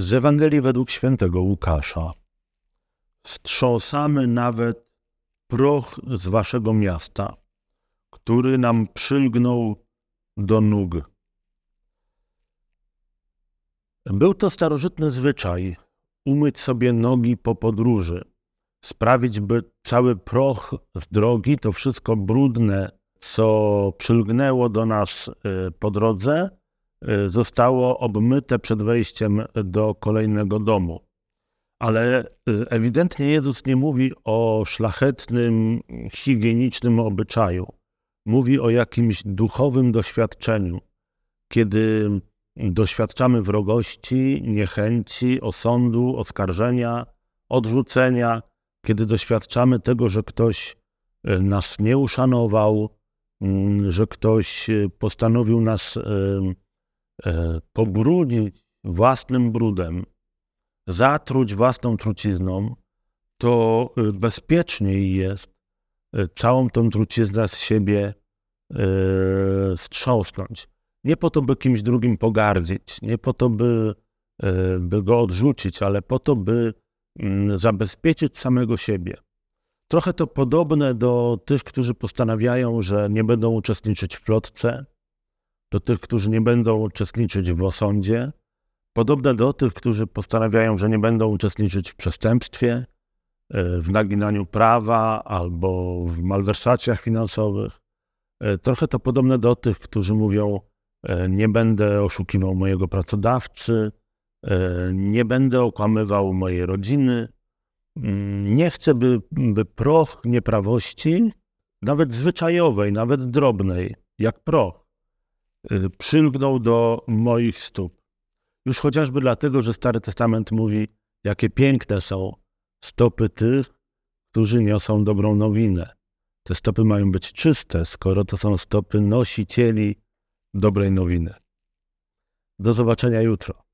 Z Ewangelii według świętego Łukasza. Strząsamy nawet proch z waszego miasta, który nam przylgnął do nóg. Był to starożytny zwyczaj umyć sobie nogi po podróży, sprawić, by cały proch z drogi, to wszystko brudne, co przylgnęło do nas y, po drodze, Y, zostało obmyte przed wejściem do kolejnego domu. Ale y, ewidentnie Jezus nie mówi o szlachetnym, higienicznym obyczaju. Mówi o jakimś duchowym doświadczeniu, kiedy doświadczamy wrogości, niechęci, osądu, oskarżenia, odrzucenia, kiedy doświadczamy tego, że ktoś y, nas nie uszanował, mm, że ktoś postanowił nas E, pobrudzić własnym brudem, zatruć własną trucizną, to e, bezpieczniej jest e, całą tą truciznę z siebie strząsnąć. Nie po to, by kimś drugim pogardzić, nie po to, by, by go odrzucić, ale po to, by mm, zabezpieczyć samego siebie. Trochę to podobne do tych, którzy postanawiają, że nie będą uczestniczyć w plotce, do tych, którzy nie będą uczestniczyć w osądzie, podobne do tych, którzy postanawiają, że nie będą uczestniczyć w przestępstwie, e, w naginaniu prawa albo w malwersacjach finansowych. E, trochę to podobne do tych, którzy mówią, e, nie będę oszukiwał mojego pracodawcy, nie będę okłamywał mojej rodziny, mm, nie chcę, by, by proch nieprawości, nawet zwyczajowej, nawet drobnej, jak proch, Y, przylgnął do moich stóp. Już chociażby dlatego, że Stary Testament mówi, jakie piękne są stopy tych, którzy niosą dobrą nowinę. Te stopy mają być czyste, skoro to są stopy nosicieli dobrej nowiny. Do zobaczenia jutro.